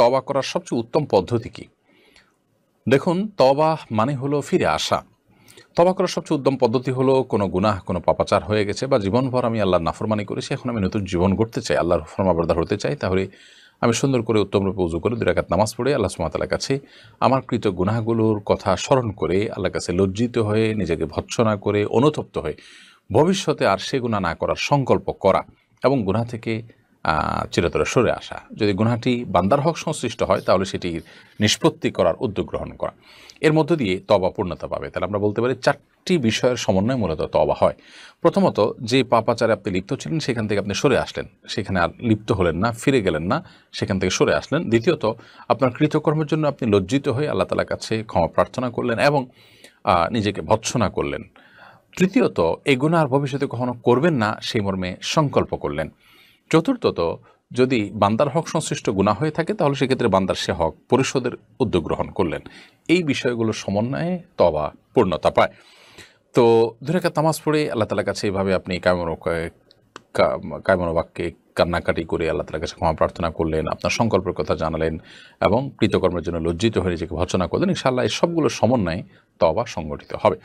তবা করার সবচেয়ে উত্তম পদ্ধতি কি দেখুন তবা মানে হলো ফিরে আসা তবা করার সবচেয়ে উত্তম পদ্ধতি হলো কোনো গুনাহ কোনো পাপাচার হয়ে গেছে বা জীবনভর আমি আল্লাহর নাফরমানি করেছি এখন আমি নতুন জীবন গড়তে চাই আল্লাহর ফরমাবরদার হতে চাই তাহলে আমি সুন্দর করে উত্তমরূপে উজু করে দুরাকাত নামাজ পড়ে আল্লাহ সুমাতালার কাছে আমার কৃত গুনাহগুলোর কথা স্মরণ করে আল্লাহর কাছে লজ্জিত হয়ে নিজেকে ভৎসনা করে অনুতপ্ত হয়ে ভবিষ্যতে আর সে গুণা না করার সংকল্প করা এবং গুণা থেকে চিরতরে সরে আসা যদি গুনাহাটি বান্দার হক সংশ্লিষ্ট হয় তাহলে সেটির নিষ্পত্তি করার উদ্যোগ গ্রহণ করা এর মধ্য দিয়ে তবা পূর্ণতা পাবে তাহলে আমরা বলতে পারি চারটি বিষয়ের সমন্বয় মূলত তবা হয় প্রথমত যে পাপাচারে আপনি লিপ্ত ছিলেন সেখান থেকে আপনি সরে আসলেন সেখানে আর লিপ্ত হলেন না ফিরে গেলেন না সেখান থেকে সরে আসলেন দ্বিতীয়ত আপনার কৃতকর্মের জন্য আপনি লজ্জিত হয়ে আল্লাহ তালার কাছে ক্ষমা প্রার্থনা করলেন এবং নিজেকে ভৎসনা করলেন তৃতীয়ত এগুণা আর ভবিষ্যতে কখনো করবেন না সেই মর্মে সংকল্প করলেন চতুর্থত যদি বান্দার হক সংশ্লিষ্ট গুণা হয়ে থাকে তাহলে সেক্ষেত্রে বান্দার সে হক পরিষদের উদ্যোগ গ্রহণ করলেন এই বিষয়গুলো সমন্বয়ে তবা পূর্ণতা পায় তো দুরাকা তামাজ পড়ে আল্লাহ তালার কাছে এভাবে আপনি কায়মন বাক্যে কান্নাকাটি করে আল্লাহ তালার কাছে ক্ষমা প্রার্থনা করলেন আপনার সংকল্পের কথা জানালেন এবং কৃতকর্মের জন্য লজ্জিত হয়ে নিজেকে ভচনা করলেন ইনশাআল্লাহ এই সবগুলো সমন্বয়ে তবা সংগঠিত হবে